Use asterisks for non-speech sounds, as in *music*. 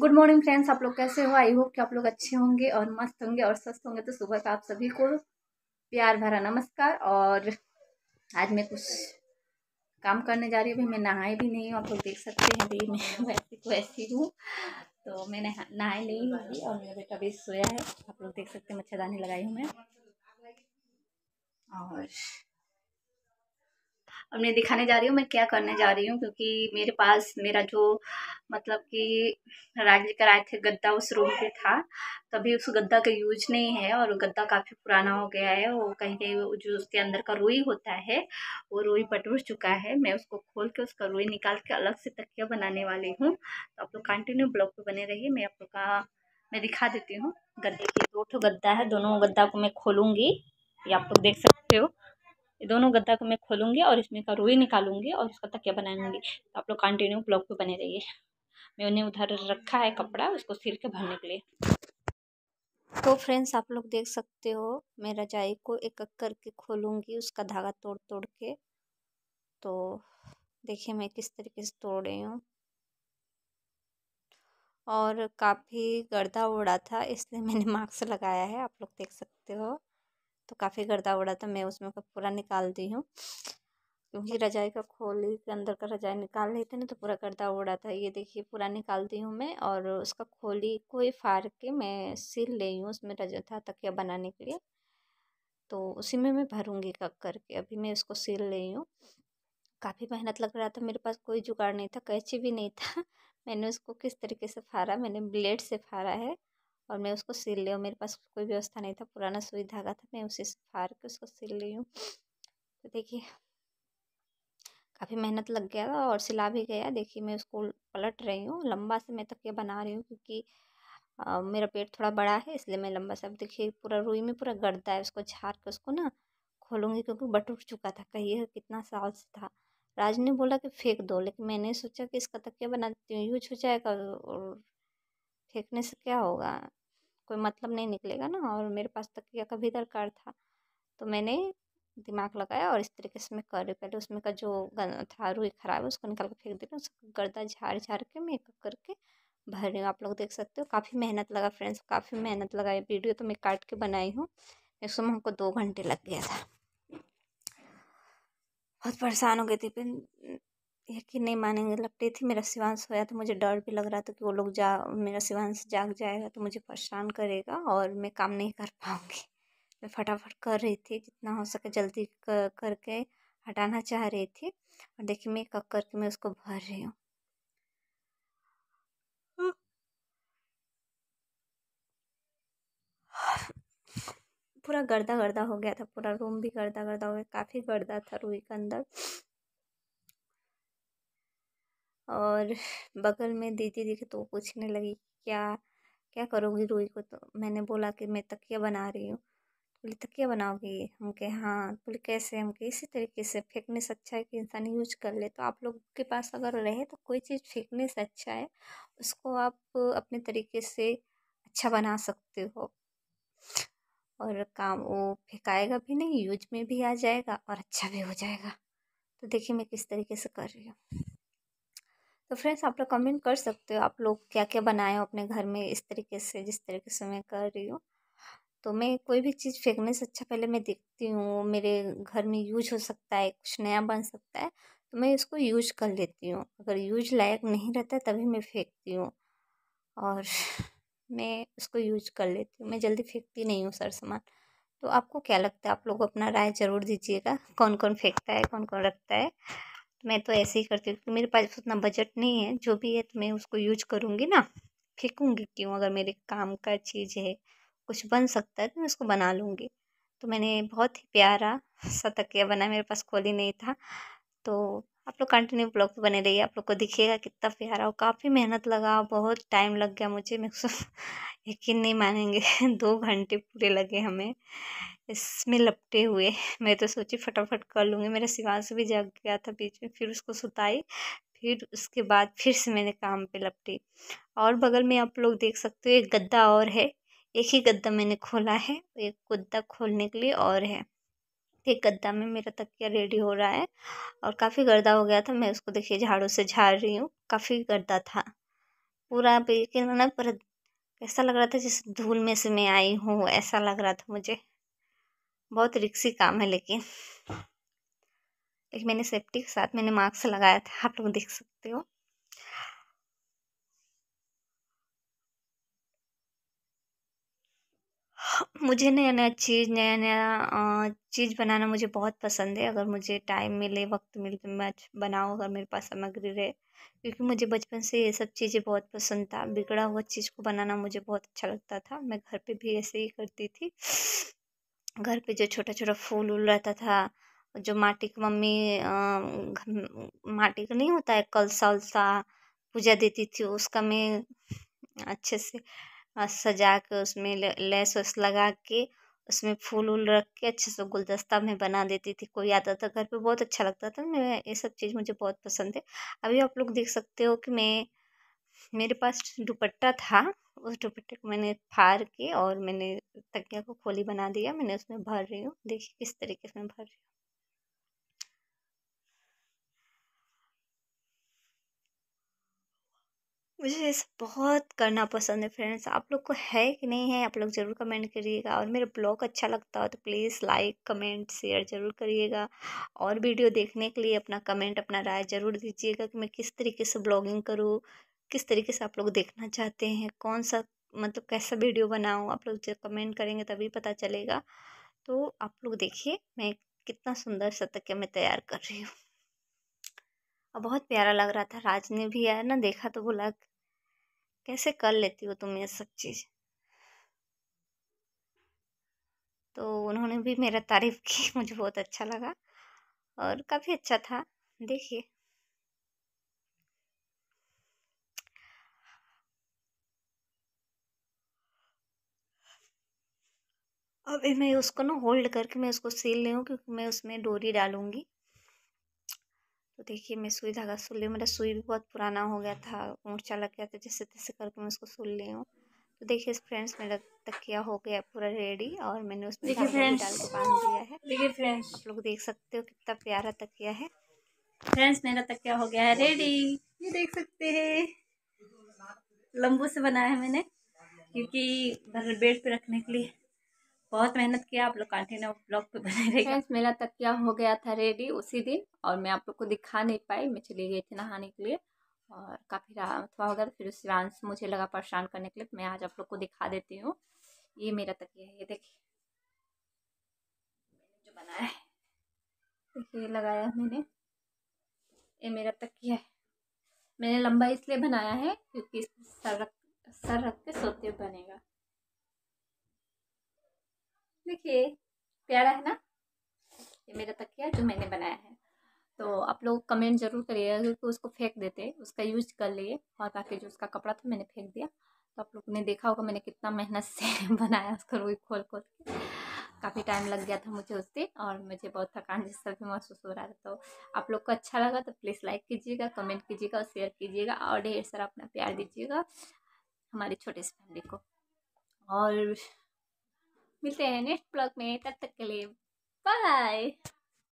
good morning friends आप लोग कैसे हो आई होप कि आप लोग अच्छे होंगे और मस्त होंगे और स्वस्थ होंगे तो सुबह का आप सभी को प्यार भरा नमस्कार और आज मैं कुछ काम करने जा रही हूँ अभी मैं नहाए भी नहीं हूँ आप लोग देख सकते हैं भाई मैं *laughs* वैसे को ऐसी हूँ तो मैं नहाए नहीं हूँ और मेरा बेटा अभी सोया है आप लोग देख सकते हैं मच्छरदानी लगाई हूँ मैं और अब मैं दिखाने जा रही हूँ मैं क्या करने जा रही हूँ क्योंकि मेरे पास मेरा जो मतलब कि राज कराए थे गद्दा उस रूम पे था तभी उस गद्दा का यूज नहीं है और गद्दा काफ़ी पुराना हो गया है वो कहीं कहीं जो उसके अंदर का रुई होता है वो रुई बटूट चुका है मैं उसको खोल के उसका रुई निकाल के अलग से तकिया बनाने वाली हूँ तो आप लोग कंटिन्यू ब्लॉग पर बने रहिए मैं आप लोग का मैं दिखा देती हूँ गद्दे की दो गद्दा है दोनों गद्दा को मैं खोलूँगी ये आप लोग देख सकते हो दोनों गद्दा को मैं खोलूँगी और इसमें का रुई निकालूंगी और इसका तकिया बनाऊंगी तो आप लोग कंटिन्यू ब्लॉग पे बने रहिए मैं उन्हें उधर रखा है कपड़ा उसको सिर के भरने के लिए तो फ्रेंड्स आप लोग देख सकते हो मैं रजाई को एक एक करके खोलूँगी उसका धागा तोड़ तोड़ के तो देखिए मैं किस तरीके से तोड़ रही हूँ और काफ़ी गर्दा उड़ा था इसलिए मैंने मास्क *laughs* लगाया है आप लोग देख सकते हो तो काफ़ी गर्दा उड़ा था तो मैं उसमें का पूरा निकाल दी हूँ क्योंकि रजाई का खोली के अंदर का रजाई निकाल रही थी ना तो पूरा गर्दा उड़ा था ये देखिए पूरा निकालती हूँ मैं और उसका खोली को ही फाड़ के मैं सिल ली हूँ उसमें रजा था तकिया बनाने के लिए तो उसी में मैं भरूँगी कक करके अभी मैं उसको सिल रही हूँ काफ़ी मेहनत लग रहा था मेरे पास कोई जुगाड़ नहीं था कैची भी नहीं था *laughs* मैंने उसको किस तरीके से फाड़ा मैंने ब्लेड से फाड़ा है और मैं उसको सिल ली हूँ मेरे पास कोई व्यवस्था नहीं था पुराना सुई धागा था मैं उसे फार के उसको सिल ली हूँ तो देखिए काफ़ी मेहनत लग गया था और सिला भी गया देखिए मैं उसको पलट रही हूँ लंबा से मैं तकिया बना रही हूँ क्योंकि आ, मेरा पेट थोड़ा बड़ा है इसलिए मैं लंबा से अब देखिए पूरा रुई में पूरा गर्दा है उसको झाड़ के उसको ना खोलूँगी क्योंकि बट उठ चुका था कहिए कितना साल से था राज ने बोला कि फेंक दो लेकिन मैंने सोचा कि इसका तकिया बना देती हूँ यूज हो जाएगा और फेंकने से क्या होगा कोई मतलब नहीं निकलेगा ना और मेरे पास तकिया का भी दरकार था तो मैंने दिमाग लगाया और इस तरीके से मैं कर रही पहले उसमें का जो था रुई ख़राब है उसको निकाल के फेंक दे रही हूँ उसको गर्दा झाड़ झाड़ के मैं एक करके भर रही हूँ आप लोग देख सकते हो काफ़ी मेहनत लगा फ्रेंड्स काफ़ी मेहनत लगा वीडियो तो मैं काट के बनाई हूँ इसमें हमको दो घंटे लग गया था बहुत परेशान हो गई थी फिर यकीन नहीं मानेंगे रही थी मेरा शिवांश सोया तो मुझे डर भी लग रहा था कि वो लोग जा मेरा शिवांश जाग जाएगा तो मुझे परेशान करेगा और मैं काम नहीं कर पाऊँगी मैं फटाफट कर रही थी जितना हो सके जल्दी कर, करके हटाना चाह रही थी और देखिए मैं कक करके मैं उसको भर रही हूँ पूरा गर्दा गर्दा हो गया था पूरा रूम भी गर्दा गर्दा हो गया काफ़ी गर्दा था रूई के अंदर और बगल में दीदी दिखे तो पूछने लगी क्या क्या करोगी रोई को तो मैंने बोला कि मैं तकिया बना रही हूँ तो बोली तकिया बनाओगी हम कहे हाँ तो बोले कैसे हम कहे इसी तरीके से फेंकने से अच्छा है कि इंसान यूज कर ले तो आप लोग के पास अगर रहे तो कोई चीज़ फेंकने से अच्छा है उसको आप अपने तरीके से अच्छा बना सकते हो और काम वो फेंकाएगा भी नहीं यूज में भी आ जाएगा और अच्छा भी हो जाएगा तो देखिए मैं किस तरीके से कर रही हूँ तो फ्रेंड्स आप लोग कमेंट कर सकते हो आप लोग क्या क्या बनाए हो अपने घर में इस तरीके से जिस तरीके से मैं कर रही हूँ तो मैं कोई भी चीज़ फेंकने से अच्छा पहले मैं देखती हूँ मेरे घर में यूज हो सकता है कुछ नया बन सकता है तो मैं इसको यूज कर लेती हूँ अगर यूज लायक नहीं रहता तभी मैं फेंकती हूँ और *laughs* मैं इसको यूज कर लेती हूँ मैं जल्दी फेंकती नहीं हूँ सर सामान तो आपको क्या लगता है आप लोग अपना राय ज़रूर दीजिएगा कौन कौन फेंकता है कौन कौन रखता है मैं तो ऐसे ही करती हूँ क्योंकि मेरे पास उतना बजट नहीं है जो भी है तो मैं उसको यूज करूँगी ना फेंकूँगी क्यों अगर मेरे काम का चीज़ है कुछ बन सकता है तो मैं उसको बना लूँगी तो मैंने बहुत ही प्यारा *laughs* सा तकिया बनाया मेरे पास खोली नहीं था तो आप लोग कंटिन्यू ब्लॉग पे बने रहिए आप लोग को दिखेगा कितना प्यारा और काफ़ी मेहनत लगा बहुत टाइम लग गया मुझे मैं यकीन नहीं मानेंगे *laughs* दो घंटे पूरे लगे हमें इसमें लपटे हुए मैं तो सोची फटाफट कर लूँगी मेरा सिवान से भी जग गया था बीच में फिर उसको सुताई फिर उसके बाद फिर से मैंने काम पे लपटी और बगल में आप लोग देख सकते हो एक गद्दा और है एक ही गद्दा मैंने खोला है एक गद्दा खोलने के लिए और है एक गद्दा में मेरा तकिया रेडी हो रहा है और काफ़ी गर्दा हो गया था मैं उसको देखिए झाड़ू से झाड़ रही हूँ काफ़ी गर्दा था पूरा यकीन माना पूरा ऐसा लग रहा था जिस धूल में से मैं आई हूँ ऐसा लग रहा था मुझे बहुत रिक्सी काम है लेकिन लेकिन मैंने सेफ्टी के साथ मैंने मास्क लगाया था आप लोग देख सकते हो मुझे नया नया चीज़ नया नया चीज़ बनाना मुझे बहुत पसंद है अगर मुझे टाइम मिले वक्त मिले तो मैं बनाऊँ अगर मेरे पास सामग्री रहे क्योंकि मुझे बचपन से ये सब चीज़ें बहुत पसंद था बिगड़ा हुआ चीज़ को बनाना मुझे बहुत अच्छा लगता था मैं घर पे भी ऐसे ही करती थी घर पे जो छोटा छोटा फूल उल रहता था जो माटी की मम्मी माटी का नहीं होता है कलसा उलसा पूजा देती थी उसका मैं अच्छे से सजा के उसमें लेस वेस लगा के उसमें फूल वूल रख के अच्छे से गुलदस्ता में बना देती थी कोई आता था घर पे बहुत अच्छा लगता था मैं ये सब चीज़ मुझे बहुत पसंद है अभी आप लोग देख सकते हो कि मैं मेरे पास दुपट्टा था उस दुपट्टे को मैंने फाड़ के और मैंने तकिया को खोली बना दिया मैंने उसमें भर रही हूँ देखिए किस तरीके से मैं भर रही हूँ मुझे बहुत करना पसंद है फ्रेंड्स आप लोग को है कि नहीं है आप लोग ज़रूर कमेंट करिएगा और मेरा ब्लॉग अच्छा लगता हो तो प्लीज़ लाइक कमेंट शेयर ज़रूर करिएगा और वीडियो देखने के लिए अपना कमेंट अपना राय ज़रूर दीजिएगा कि मैं किस तरीके से ब्लॉगिंग करूँ किस तरीके से आप लोग देखना चाहते हैं कौन सा मतलब कैसा वीडियो बनाऊँ आप लोग जब कमेंट करेंगे तभी पता चलेगा तो आप लोग देखिए मैं कितना सुंदर सा तकिया मैं तैयार कर रही हूँ और बहुत प्यारा लग रहा था राज ने भी यार ना देखा तो बोला कैसे कर लेती हो तुम ये सब चीज़ तो उन्होंने भी मेरा तारीफ़ *laughs* की मुझे बहुत अच्छा लगा और काफ़ी अच्छा था देखिए अभी मैं उसको ना होल्ड करके मैं उसको सील ले हूँ क्योंकि मैं उसमें डोरी डालूंगी तो देखिए मैं सुई धागा सुन ली मेरा सुई भी बहुत पुराना हो गया था ऊँचा लग गया था जैसे तैसे करके मैं उसको सुन ली हूँ तो देखिए फ्रेंड्स मेरा तकिया हो गया पूरा रेडी और मैंने उसमें डाल के बांध दिया है देखिए फ्रेंड्स आप लोग देख सकते हो कितना प्यारा तकिया है फ्रेंड्स मेरा तकिया हो गया है रेडी ये देख सकते हैं लंबू से बनाया है मैंने क्योंकि बेड पे रखने के लिए बहुत मेहनत किया आप लोग कंटिन्यू ब्लॉग पे बने रहे फ्रेंड्स मेरा तकिया हो गया था रेडी उसी दिन और मैं आप लोग को दिखा नहीं पाई मैं चली गई थी नहाने के लिए और काफ़ी रात हो गया फिर उस से मुझे लगा परेशान करने के लिए तो मैं आज आप लोग को दिखा देती हूँ ये मेरा तकिया है ये देखिए जो बनाया है देखिए ये लगाया मैंने ये मेरा तकिया है मैंने लंबा इसलिए बनाया है क्योंकि सर रख सर रख के सोते बनेगा देखिए प्यारा है ना ये मेरा तकिया जो मैंने बनाया है तो आप लोग कमेंट जरूर करिएगा क्योंकि उसको फेंक देते उसका यूज कर लिए और बाकी जो उसका कपड़ा था मैंने फेंक दिया तो आप लोग ने देखा होगा मैंने कितना मेहनत से *laughs* बनाया उसको रोई खोल खोल के काफ़ी टाइम लग गया था मुझे उससे और मुझे बहुत थकान जैसा भी महसूस हो रहा था तो आप लोग को अच्छा लगा तो प्लीज़ लाइक कीजिएगा कमेंट कीजिएगा और शेयर कीजिएगा और ढेर सारा अपना प्यार दीजिएगा हमारी छोटे से फैमिली को और มิเตนิสบล็อกเมตตดตะกลิบบาย